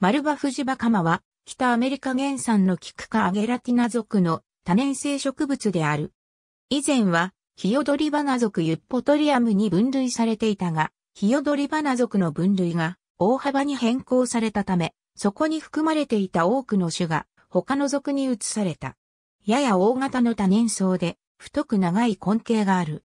マルバフジバカマは、北アメリカ原産のキクカアゲラティナ属の多年生植物である。以前は、ヒヨドリバナ属ユッポトリアムに分類されていたが、ヒヨドリバナ属の分類が大幅に変更されたため、そこに含まれていた多くの種が他の属に移された。やや大型の多年草で、太く長い根茎がある。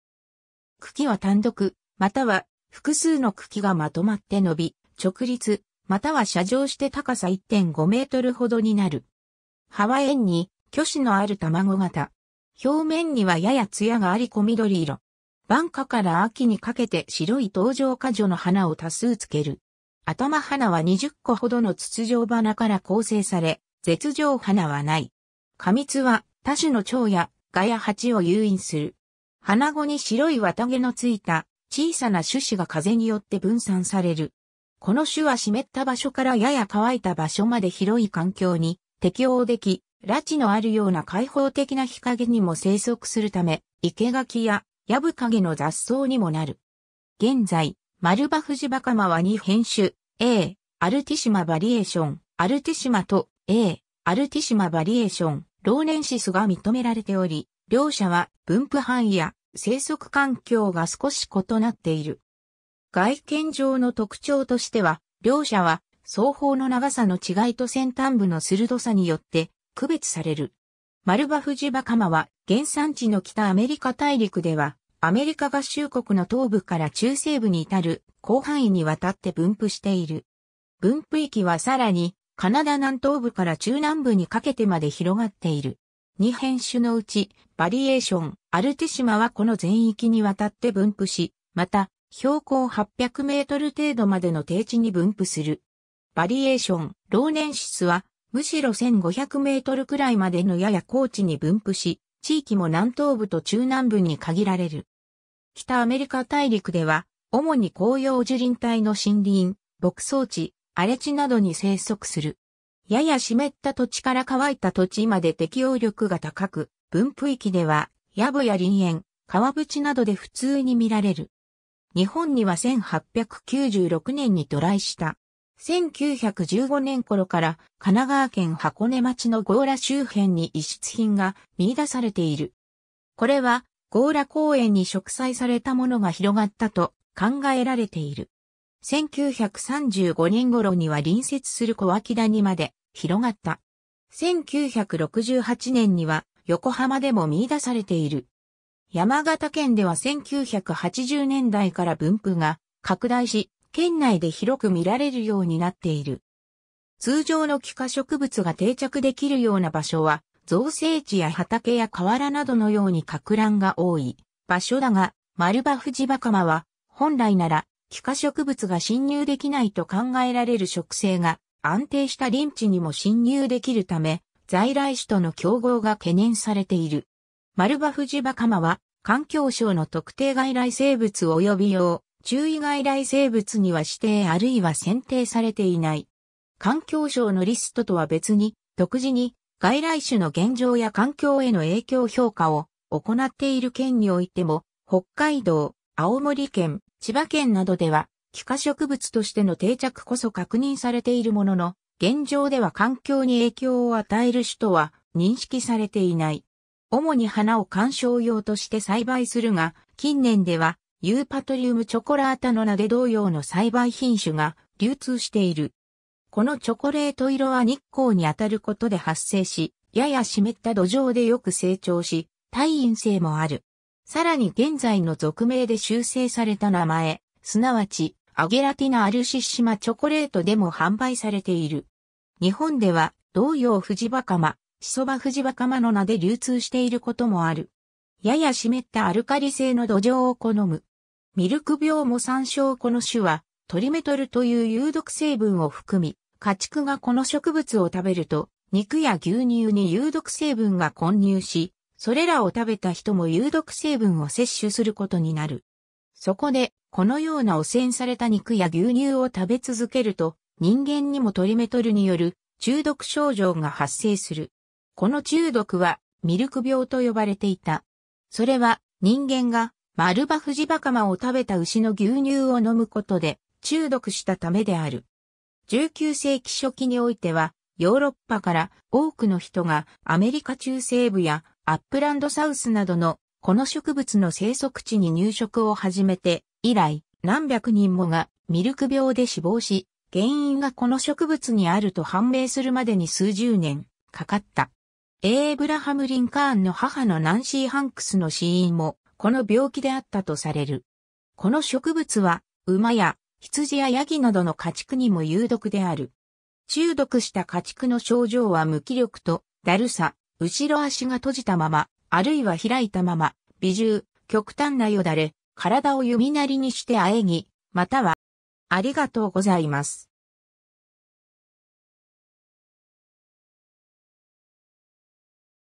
茎は単独、または複数の茎がまとまって伸び、直立、または射場して高さ1.5メートルほどになる。は円に虚子のある卵型。表面にはやや艶があり小緑色。晩夏から秋にかけて白い登場花女の花を多数つける。頭花は20個ほどの筒状花から構成され、絶状花はない。過密は多種の蝶やガや蜂を誘引する。花後に白い綿毛のついた小さな種子が風によって分散される。この種は湿った場所からやや乾いた場所まで広い環境に適応でき、拉致のあるような開放的な日陰にも生息するため、生垣やヤブ影の雑草にもなる。現在、マルバフジバカマは2編種、A、アルティシマバリエーション、アルティシマと A、アルティシマバリエーション、ローネンシスが認められており、両者は分布範囲や生息環境が少し異なっている。外見上の特徴としては、両者は双方の長さの違いと先端部の鋭さによって区別される。マルバフジバカマは原産地の北アメリカ大陸ではアメリカ合衆国の東部から中西部に至る広範囲にわたって分布している。分布域はさらにカナダ南東部から中南部にかけてまで広がっている。二変種のうちバリエーションアルティシマはこの全域にわたって分布し、また標高800メートル程度までの低地に分布する。バリエーション、老年質は、むしろ1500メートルくらいまでのやや高地に分布し、地域も南東部と中南部に限られる。北アメリカ大陸では、主に紅葉樹林帯の森林、牧草地、荒れ地などに生息する。やや湿った土地から乾いた土地まで適応力が高く、分布域では、野暮や林園、川淵などで普通に見られる。日本には1896年に渡来した。1915年頃から神奈川県箱根町の強羅周辺に遺出品が見出されている。これは強羅公園に植栽されたものが広がったと考えられている。1935年頃には隣接する小脇谷まで広がった。1968年には横浜でも見出されている。山形県では1980年代から分布が拡大し、県内で広く見られるようになっている。通常の気化植物が定着できるような場所は、造成地や畑や河原などのように格乱が多い場所だが、丸葉藤バカマは、本来なら、気化植物が侵入できないと考えられる植生が安定した林地にも侵入できるため、在来種との競合が懸念されている。マルバフジバカマは、環境省の特定外来生物及び用、注意外来生物には指定あるいは選定されていない。環境省のリストとは別に、独自に外来種の現状や環境への影響評価を行っている県においても、北海道、青森県、千葉県などでは、気化植物としての定着こそ確認されているものの、現状では環境に影響を与える種とは認識されていない。主に花を観賞用として栽培するが、近年では、ユーパトリウムチョコラータの名で同様の栽培品種が流通している。このチョコレート色は日光に当たることで発生し、やや湿った土壌でよく成長し、耐陰性もある。さらに現在の俗名で修正された名前、すなわち、アゲラティナ・アルシッシマチョコレートでも販売されている。日本では、同様藤バカマ、シソバフジバカマの名で流通していることもある。やや湿ったアルカリ性の土壌を好む。ミルク病も参照この種は、トリメトルという有毒成分を含み、家畜がこの植物を食べると、肉や牛乳に有毒成分が混入し、それらを食べた人も有毒成分を摂取することになる。そこで、このような汚染された肉や牛乳を食べ続けると、人間にもトリメトルによる中毒症状が発生する。この中毒はミルク病と呼ばれていた。それは人間がマルバフジバカマを食べた牛の牛乳を飲むことで中毒したためである。19世紀初期においてはヨーロッパから多くの人がアメリカ中西部やアップランドサウスなどのこの植物の生息地に入植を始めて以来何百人もがミルク病で死亡し原因がこの植物にあると判明するまでに数十年かかった。エイブラハム・リンカーンの母のナンシー・ハンクスの死因も、この病気であったとされる。この植物は、馬や羊やヤギなどの家畜にも有毒である。中毒した家畜の症状は無気力と、だるさ、後ろ足が閉じたまま、あるいは開いたまま、微重、極端なよだれ、体を弓なりにしてあえぎ、または、ありがとうございます。